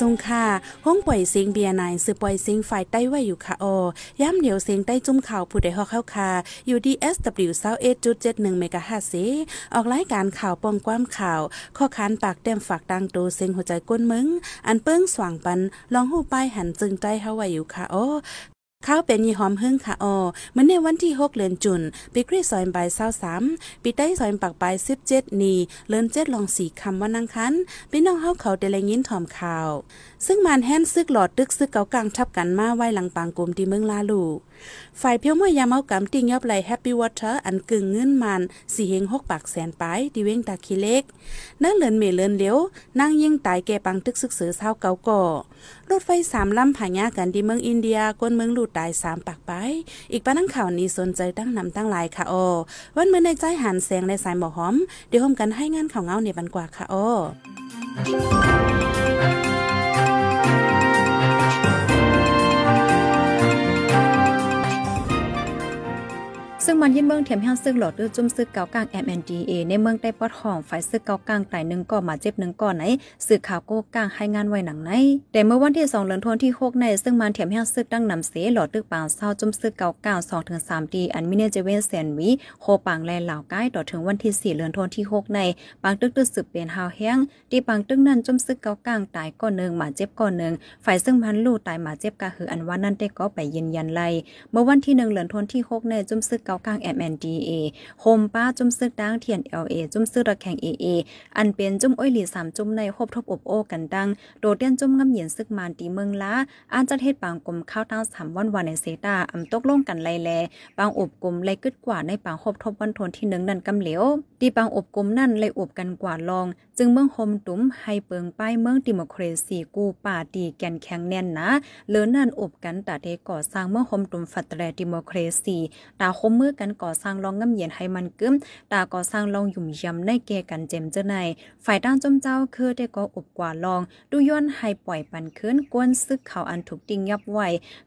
ทรงค่ะ ห้องปล่อยเสียงเบียร์นายสื่อปล่อยเสียงฝ่ายใต้ไว้อยู่ค่ะอย้ำเหนียวเสียงใต้จุ่มข่าว ผู้ใดฮอกเข้าค่ะ อยู่ดีเอ SW 2 1 7วเจดเ็หนึ่งมกะฮา์ซออกรายการข่าวป้องความข่าว ข้อคานปากเต็มฝากดังัตเสียงหัวใจก้นมึง อันเปิ้งสว่างปัน ลองหูป้ายหันจึงใจเ้าไว้อยู่ค่ะโอข้าวเป็นยี่หอมหึ่งค่ะออเมื่อในวันที่ 6เดือนจุนปีกรีซอยใบเศร้าสามปีใต้ซอยปากใบสิบเจ็ดนีเลินเจ็ดลองส่คำว่านังคันพี่น้องเฮาเขาเด้แลยินถ่อมข่าว ซึ่งมันแฮนซึกหลอดตึกซึกเกากลางทับกันมาไว้หลังปางกลมที่เมืองลาลูฝ่ายเพียวเมื่อยามเมากำติงยอบไหลแฮปปี้วอเตอร์อันกึ่งเงินมันสีเฮงหกปากแสนปลายดิเว้งตาขี้เล็ก นั่งเลินเมเลินเลี้ยวนั่งยิ่งตายแก่ปังตึกซึกเสือเศร้าเก่าก่อรถไฟสามลำผ่านยากันดีเมืองอินเดียก้นเมืองลูดตายสามปากไปอีกปะนั่งข่าวนี้สนใจตั้งนำตั้งหลายค่ะโอ วันเมื่อในใจหันแสงในสายหมอหอมเดี๋ยวหอมกันให้งานข่าวเงาในบันกว่าค่ะโอซึ่งมันยินเมืองเทียมแห้งซึ่งหลอดดื้อจุ่มซึกเกากลาง MNDA ในเมืองได้ปอดหองฝ่ายซึกเกากลางไต่หนึ่งก่อมาเจ็บหนึ่งก่อไหนสื่อข่าวโก้กลางให้งานไว้หนังไหนแต่เมื่อวันที่สองเลือนทวนที่หกในซึ่งมันเทียมแห้งซึกดังนำเสหลอดดื้อปางเศร้าจุ่มซึกเกากลางสองถึงสามดีอันมิเนเจเวนแซนวิโคปางแลนเหล่าใกล้ต่อถึงวันที่สี่เลือนทวนที่หกในปางตึกตึกสืบเปลี่ยนหาวแห้งที่ปางตึกนั้นจุ่มซึกเกากลางตายก่อหนึ่งมาเจ็บก่อหนึ่งฝ่ายซึ่งมันลู่ตายมาเจ็บกะหืออันว่านั่นได้ก็ไปยืนยันไรเมื่อวันที่หนึ่งเลือนทวนที่หกในจุ่มซึกเกากลาง MNDA โฮมป้าจุ่มซึกดังเทียน LA จุ่มซึกระแข่ง AA อันเป็นจุ่มอ้อยหลีสามจุ่มในโฮบทบอบโอ กันดัง โดดเด่นจุ่มงำเหยียน ซึกมานตีเมืองละอันจัดเฮ็ดปางกลมข้าวต้งสามวันวันในเซตา อำตกลงกัน ไลแลปางอบกลมไลกึดกว่า ในปางโฮบทบวันทนที่หนึ่งนั่นกำเหลียวตีปางอบกลมนั่นไลอบกันกว่าลอง จึงเมืองโฮมตุ้มให้เปิงป้ายเมืองดิโมคราซีกูป่าตีแกนแข็งแน่นนะเลือนั่นอบกันต่เดก่อสร้างเมืองโฮมตุ้มฝัตแรดิโมคราซีตาคมมือกันก่อสร้างลองง่ำเย็นให้มันกึ้มตาก่อสร้างลองหยุ่มยำในแก่กันเจมเจ้าในฝ่ายด้านจมเจ้าคือได้ก่ออบกว่าลองดูย้อนให้ปล่อยปันขึ้นกวนซึกเขาอันถูกติ้งยับไว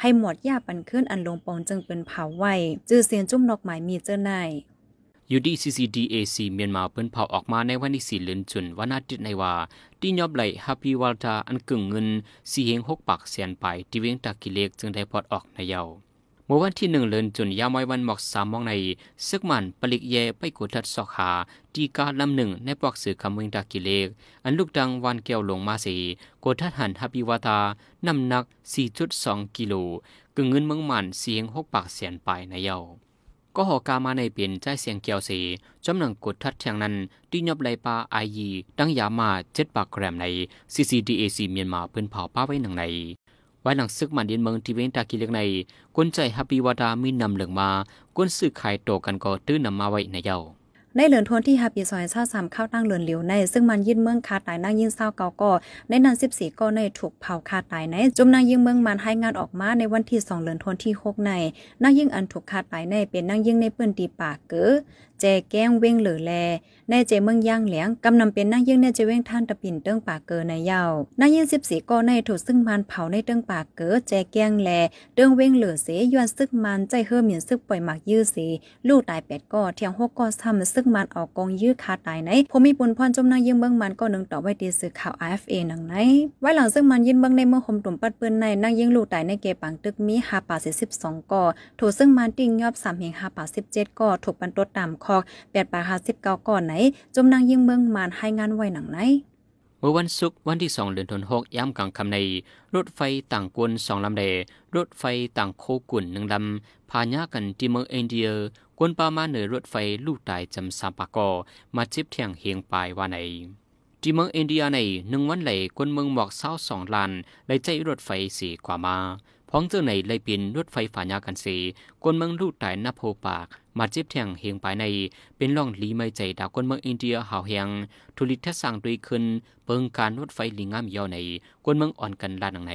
ให้หมดยาปันขึ้นอันลงปองจึงเป็นเผาไวจื้อเสียนจุ่มนอกหมายมีเจ้าในีซีซีดีเอซีเมียนมาเพิ่นเผาออกมาในวันที่สี่เลือนจุนวันอาทิตย์ในว่าที่ยอบไหลฮับพีวัลตาอันกึ่งเงิน สี่เฮงหกปักเสียนไปที่เวียงตะกิเล็กจึงได้พอดออกในเยา้าเมื่อวันที่หนึ่งเลินจุนยาไม้วันหมอกสามมองใน ซึกมันปลิกเยไปกุทัดสอกขาตีกาลำหนึ่งในปอกสื่อคำวิงตากิเลกอันลูกดังวันแก้วหลงมาสีกทัดหันฮับิวตาน้ำหนัก 4.2 กิโลกึ่งเงินเมืองมันเสียงหกปากเสียนไปในเยาก็หอกามาในเปลี่ยนใจเสียงแก้วสีจำหนังกดทัดีทงนั้นที่ยบไลปาไอยีดังยามาเจ็ดปากแกรมใน CCDAC เมียนมาเพื่นเผาป้าไว้หนังในไว้หลังซึกมันดินเมืองที่เวนตากิเล็กในกุนใจฮับปีวาดามีนำเหลืองมากุนซื้อขายโตกันก็ตื้อนำมาไว้ในเยาในเหลือนทวนที่ฮับปีซอยชาสามเข้าตั้งเหลือนเหลียวในซึ่งมันยินเมืองคาตายนั่งยินเศร้าเกาก็ในนั้นสิบสี่ก็ในถูกเผาคาตายในจมนางยิงเมืองมันให้งานออกมาในวันที่สองเหลือนทวนที่หกในน่งยิงอันถูกคาตายในเป็นน่งยิงในปืนตีปากเก๋จแก้งเว้งเหลือแลแน่เจเมืองย่างเหลียง กำนำเป็นนักยิ่งแน่เจเว้งท่านตะปินเติ้งป่าเกอในเยาวนักยิ่งสิบสีก็ในถูกซึ่งมันเผาในเติ้งป่าเกอแจแก้งแลเติ้งเว้งเหลือเสยวนซึ่งมันใจเฮือเหมียนซึ่งปล่อยหมักยื้อเสลูกตายแปดก็เทียงหกก็ทำซึ่งมันออกกองยื้อคาตายในผมมีปุ่นพรจมนักยิ่งเบื้องมันก็หนึ่งต่อไว้ดีสื่อข่าว RFA หนังไหนไว้หลังซึ่งมันยิ่งเบื้องในเมืองคมตุ่มปัดเปืนในนักยิ่งลูกตายในเกปังตึกมีหาป่าเสียสิบสองก็ถูกซึ่งมันติ่งยอบสามเหงหาป่าสิบเจ็ดก็ถูกปันตัวต่ำคออกแปดปากหาสิบเก้าก่อนไหน จมนางยิ่งเมืองมานให้งานไว้หนังไหนเมื่อวันศุกร์วันที่สองเดือนธันวาคมย้ำกลางคำใน รถไฟต่างกวนสองลำเดรถไฟต่างโคกุนหนึ่งลำพาญากันที่เมืองอินเดียกวนปามาเหนือรถไฟลู่ตายจำสามปากอมาจิบเที่ยงเฮียงปลายว่าไหน ที่เมืองอินเดียในหนึ่งวันไหลกวนเมืองหมอกเศร้าสองลานไหลใจรถไฟสี่กว่ามา้องเจ้าในไลปินรถไฟฝ่ายากันสีกวนเมืองลู่ตต่นาโพปาก มาเจ็บแทงเฮียงไปในเป็นล่องลีไม่ใจดาวกวนเมืองอินเดียหาวเฮียงทุลิทัศสั่งด้วยขึ้นเปิงการรถไฟลิงงามยาวในกวนเมืองอ่อนกันลาดังใน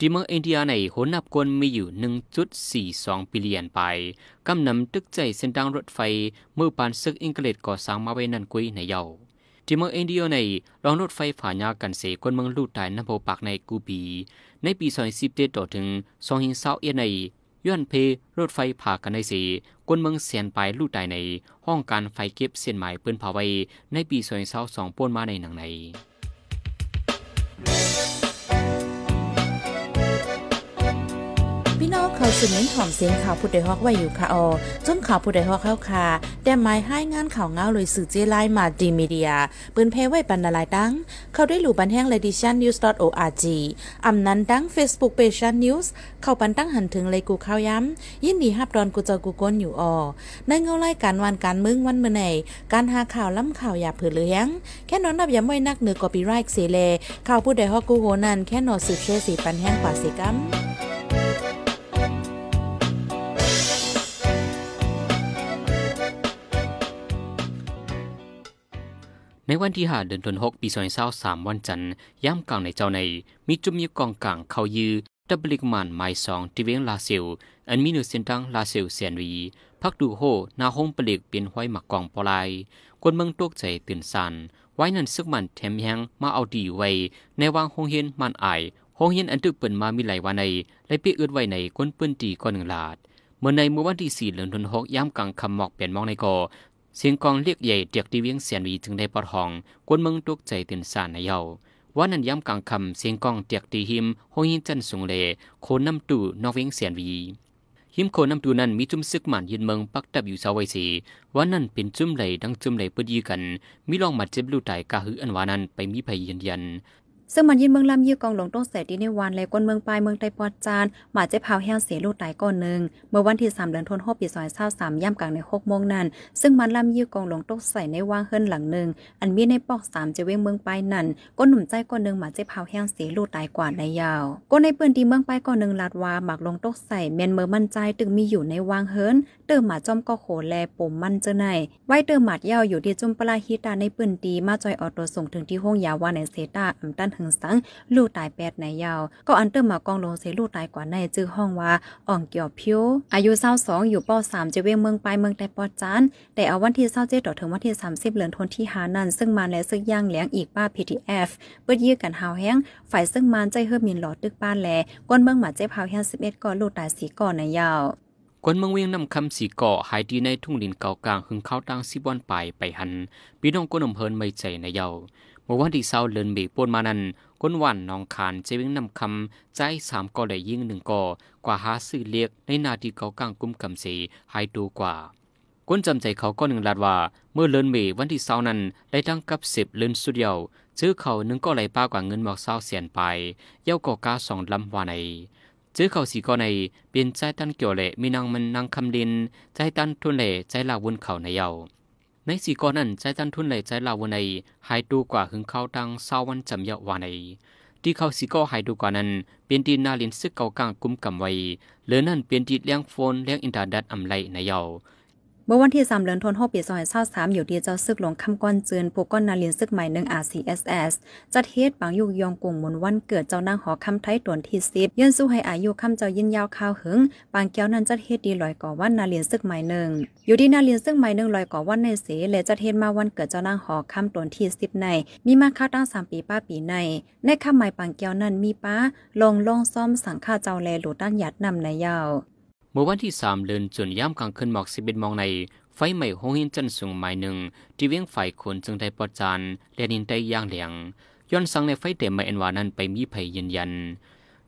ทีเมืองอินเดียในหนนับกวนมีอยู่ 1.42บิลเลียนไปกำนำตึกใจเส้นทางรถไฟเมื่อปานซึกอังกฤษก่อสร้างมาไว้นันกุยในเยาที่เมืองอินเดียในรองรถไฟฝ่ายากันเสกคนเมืองลู่ตตยน้ำโพปากในกูบีในปีอสเ0็ดต่อถึง2อ2 1ในย้อนเพ รถไฟผ่ากันในสีกวนเมืองเสียนไปลู่ใดใน ห้องการไฟเก็บเส้นหมายปืนผาไว้ ในปีอเสาสองป้นมาในหนังในอยสืดเน้นหอมเสียงข่าวผู้ใดฮอกไว้อยู่ค่ะออจนข่าวผู้ใดฮอกเข้าค่ะแต่หมายให้งานข่าวเงาเลยสื่อเจไลมาดีมีเดียปืนเพไว้ปันนาลายตั้งเขาได้หลู่บันแห้งเลดิชันนิวส์ .org อำนั้นดัง Facebook p a g e นิวส์เข้าปันตั้งหันถึงเลยกูข่าวย้ำยินดีฮับดอนกูจอกูก้นอยู่ออในเงาไล่การวันการมึงวันเมื่อไหนการหาข่าวล้ำข่าวอย่าเผื่อเลี้ยงแค่นอนนับย้ำไว้นักเหนือกอปีไรค์เสเลข่าวผู้ใดฮอกกูโหนันแค่นอนสืบเชื่อสีปันแห้งปว่าสีกัมในวันที่หาเดือนธันวาคมปีาสามวันจันทร์ย่ามกลางในเจ้าใน มีจุ่มยิกองกลางเขายือดับลิกมันไม้สองที่เวียงลาเซลอันมีนูเซนตังลาเซลเซียนวีพักดูโฮนาฮงปลิกเป็นห้อยหมักกองปลายคนเมืองตกใจตื่นสัน ไว้นั่นซึกมันแถมยังมาเอาดีไว้ ในวางหงเฮียนมันอายหงเฮียนอันตึกเปิ่นมามีไหลวันในและเปียเอื้อไว้ในกนเปื้นตีก้อนหนึ่งลาดเมื่อในเมื่อวันที่สี่เดือนธันวหกย่ำกลางคำหมอกเปลี่ยนมองในกอเสียงกองเรียกใหญ่เตียกตีเวียงเสียนวีถึงได้ปอดห้องกวนเมืองตกใจตื่นสานในเยาวันนั้นย้ำกลางคำเสียงกองเตียกตีหิมโฮยินจันสุงเลโคนน้ำตู่นอกเวียงเสียนวี หิมโคนน้ำตู่นั้นมีจุ่มซึกหมันยืนเมืองปักตับอยู่สาไวสีวันนั้นเป็นจุ่มไหลดังจุ่มไหลปืดยื้กันมีลองมาเจ็บลูกตกะหืออันวานั้นไปมีภัยยืนยันซึ่งมันยินเมืองลำย้่กองหลงต้งเสดีในวันและกวนเมืองปลายเมืองไตปอดจานหมาเจ้าพาวแห้งเสียลูกตายก้อนหนึ่งเมื่อวันที่สามเดือนธันวาคมปีซอยเศร้าสามย่ำกลางในหกโมงนั้น ซึ่งมันลำย้่กองหลงต้งใส่ในว่างเฮิรนหลังหนึ่งอันมีในปอกสามจะเวงเมืองปลายนั่นก้นหนุ่มใจก้อนหนึ่งหมาเจ้าพาวแห้งเสียลูกตายกว่าในยาวก้นในเปือนดีเมืองปลายก้อนหนึ่งลาดวาหมากลงต้งใส่เมียนเมือมั่นใจตึงมีอยู่ในว่างเฮิรนเติมหมาจอมก็โขแลปมมั่นเจอในไว้เติมหมาดยาวอยู่ที่จุ่มปลาฮิตาในปืนดีมาจอยออโตส่งถึงที่ห้องยาวาในเซตาอัมตันถึงสังลูกตายแปดในยาว ก็อันเติมมากองลงเสลูกตายกว่าในจื้อห้องว่าอ่องเกี่ยวพิว อายุเศร้าสองอยู่ป้อสามจะเวงเมืองไปเมืองแต่ปอจานแต่เอาวันที่เศร้าเจ็ดถึงวันที่สามสิบเหลือนทนที่หานันซึ่งมาและซึ่งย่างเหลงอีกป้าพีทีเอฟเปิดยื้อกันหาวแห้งฝ่ายซึ่งมานใจเฮือมินหลอดตึกป้านแลก้นเมืองหมาเจ็บหาวแห้งสิบเอ็ดก่อนลูกตายสีก่อนในยาวกวนเมืองเวียงนำคำสีเกาะหายดีในทุ่งดินเก่ากลางหึงเข้าตั้งสิบวันไปไปหันพี่น้องก้นอมเพิไม่ใจในเยาเมื่อวันที่เศา้าเลือนเมปวนมานั้นก้นวันนองขานเจวิงนำคำใจสามกอเลยยิ่งหนึ่งก่อกว่าหาซื้อเลียกในนาทีเขากัางกุ้มกำเสีหายดูกว่าก้นจำใจเขาก็หนึ่งลาดว่า เมื่อเลินเมวันที่เศา้านั้นได้ตั้งกับสิบเลินสุดเดียวซื้อเขาหนึ่งก็ไหลป้ากว่าเงินหมอกเศร้าเสียนไป เย้าก่อกาสองลำวาในซื้อเขาสีกอในเป็นใจตั้นเกี่ยวเละมีนางมันนางคำดินใจตั้นทุนเละใจลาวุ่นเขาในเยา้าในสีก่อนนั้นใจตันทุนไหลใจลาวในหายดูกว่าหึงเขาตังเศร้าวันจำยาวาใน ที่เขาสีก็หายดูกว่านั้นเป็นที่นาลินซึกเก่ากลางกุ้มกำไว้เหลือนั่นเป็นที่เลี้ยงโฟนเลี้ยงอินเทอร์เน็ตอำไลในเยาเมื่อวันที่ 3เดือนธันวาคมปี2023อยู่ดีเจ้าซึกหลงคำก้อนเจือนผู้ก้อนนาเลียนซึกใหม่หนึ่ง RCSS จัดเฮ็ดปังยุกยองกุ่มมนวันเกิดเจ้านางหอคำไทยตวนที่ 10 ยื่นสู้ให้อายุคำเจ้ายินยาวข้าวหึงปางแก้วนั้นจัดเฮ็ดดีลอยก่อวันนาเลียนซึกใหม่หนึ่งอยู่ดีนาเลียนซึกใหม่หนึ่งลอยก่อวันในเสและจัดเฮ็ดมาวันเกิดเจ้านางหอคำตวนที่10ในมีมาค่าตั้ง3ปีป้าปีในในคำใหม่ปางแก้วนั้นมีป้าลงลงซ่อมสังฆาเจ้าแลหลุดด้านหยัดนำในยาวมื่อวันที่สามเดือนจนย่ำกลางคืนหมอกสิบเอ็ดมองใน ไฟไหม้หงหินจันสูงหมายหนึ่งที่เวียงไฟคนจึงได้ประจานและนินได้ย่างเหลียงย้อนสังในไฟเต็มมาเอ็นวานั้นไปมีภัยยืนยัน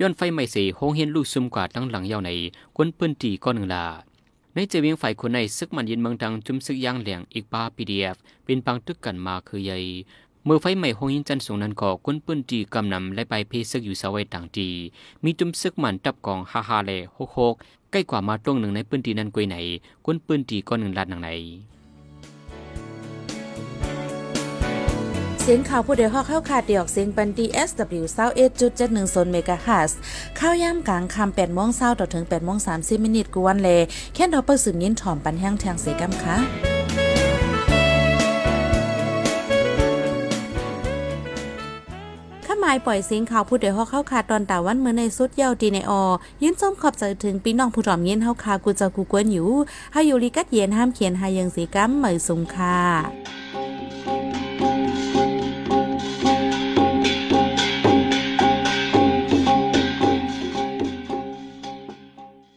ย้อนไฟไหม้เสียหงหินลูกซุ่มกว่าตั้งหลังยาวในกวนปื้นตีก้อนหนึ่งลา ในเจวียงไฟคนในซึกมันยินเมืองดังจุ่มซึกย่างเหลียงอีกป้าพีดีเอฟเป็นปังตึกกันมาคือใหญ่เมื่อไฟไหม้หงยินจันสูงนั้นก่อก้นปื้นตีกำนำและไปเพซึกอยู่สวัยต่างจีมีจุ่มซึกมันจับกองฮาฮาเล่โฮกโฮกใกล้กว่ามาตรงหนึ่งในพื้นที่นั้นกวยไหนก้นพื้นที่ก้อนหนึ่งลาดหนังไหนเสียงข่าวผู้เดียวข้อเข้าขาดเดียกเสียงปันดี SW เศร้าเอ็ดจุดเจ็ดหนึ่งโซนเมกะฮัสข้าวย่ำกลางคำแปดโมงเศร้าต่อถึงแปดโมงสามสิบมินิทกวนเลแค่ดอปเปอร์สืบยินถ่อมปันแห้งแทงเสกัมค่ะายปล่อยเสียงข่าวผู้เดยฮอเข้าขาดตอนตาวันเมื่อในสุดเยาวดีในอยินส้มขอบใจถึงปีน้องผู้ถ่อมเย็นเข้าคากูจะกูกวนอยู่ ให้อยู่ลีกัดเย็นห้ามเขียนหายังสีกัมเหมยสุงค่ะ